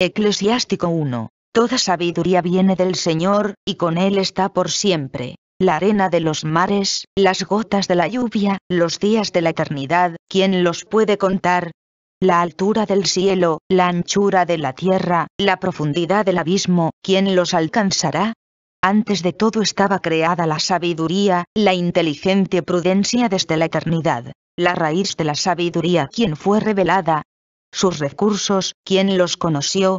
Eclesiástico 1. Toda sabiduría viene del Señor, y con Él está por siempre. La arena de los mares, las gotas de la lluvia, los días de la eternidad, ¿quién los puede contar? La altura del cielo, la anchura de la tierra, la profundidad del abismo, ¿quién los alcanzará? Antes de todo estaba creada la sabiduría, la inteligente prudencia desde la eternidad, la raíz de la sabiduría ¿Quién fue revelada, sus recursos, ¿quién los conoció?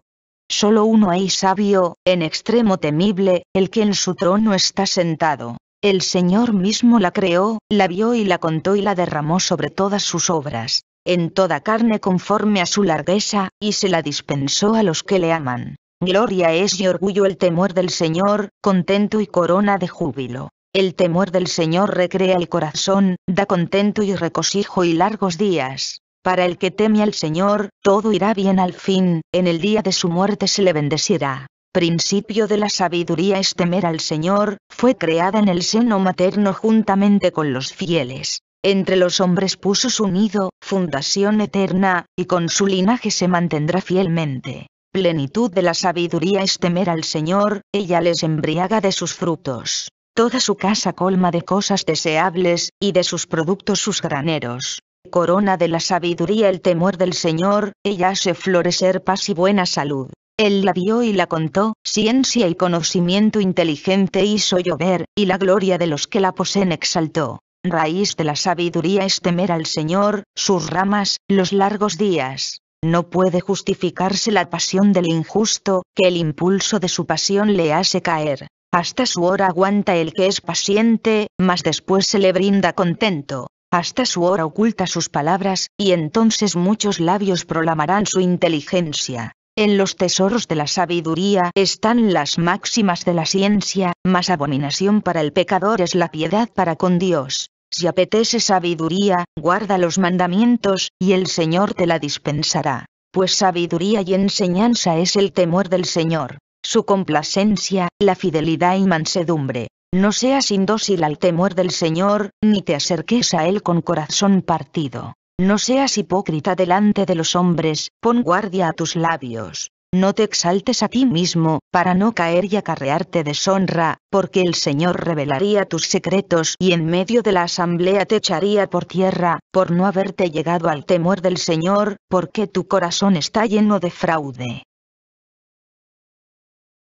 Solo uno hay sabio, en extremo temible, el que en su trono está sentado. El Señor mismo la creó, la vio y la contó y la derramó sobre todas sus obras, en toda carne conforme a su largueza, y se la dispensó a los que le aman. Gloria es y orgullo el temor del Señor, contento y corona de júbilo. El temor del Señor recrea el corazón, da contento y recosijo y largos días. Para el que teme al Señor, todo irá bien al fin, en el día de su muerte se le bendecirá. Principio de la sabiduría es temer al Señor, fue creada en el seno materno juntamente con los fieles. Entre los hombres puso su nido, fundación eterna, y con su linaje se mantendrá fielmente. Plenitud de la sabiduría es temer al Señor, ella les embriaga de sus frutos. Toda su casa colma de cosas deseables, y de sus productos sus graneros corona de la sabiduría el temor del Señor, ella hace florecer paz y buena salud. Él la vio y la contó, ciencia y conocimiento inteligente hizo llover, y la gloria de los que la poseen exaltó. Raíz de la sabiduría es temer al Señor, sus ramas, los largos días. No puede justificarse la pasión del injusto, que el impulso de su pasión le hace caer. Hasta su hora aguanta el que es paciente, mas después se le brinda contento hasta su hora oculta sus palabras, y entonces muchos labios prolamarán su inteligencia. En los tesoros de la sabiduría están las máximas de la ciencia, más abominación para el pecador es la piedad para con Dios. Si apetece sabiduría, guarda los mandamientos, y el Señor te la dispensará. Pues sabiduría y enseñanza es el temor del Señor, su complacencia, la fidelidad y mansedumbre. No seas indócil al temor del Señor, ni te acerques a Él con corazón partido. No seas hipócrita delante de los hombres, pon guardia a tus labios. No te exaltes a ti mismo, para no caer y acarrearte deshonra, porque el Señor revelaría tus secretos y en medio de la asamblea te echaría por tierra, por no haberte llegado al temor del Señor, porque tu corazón está lleno de fraude.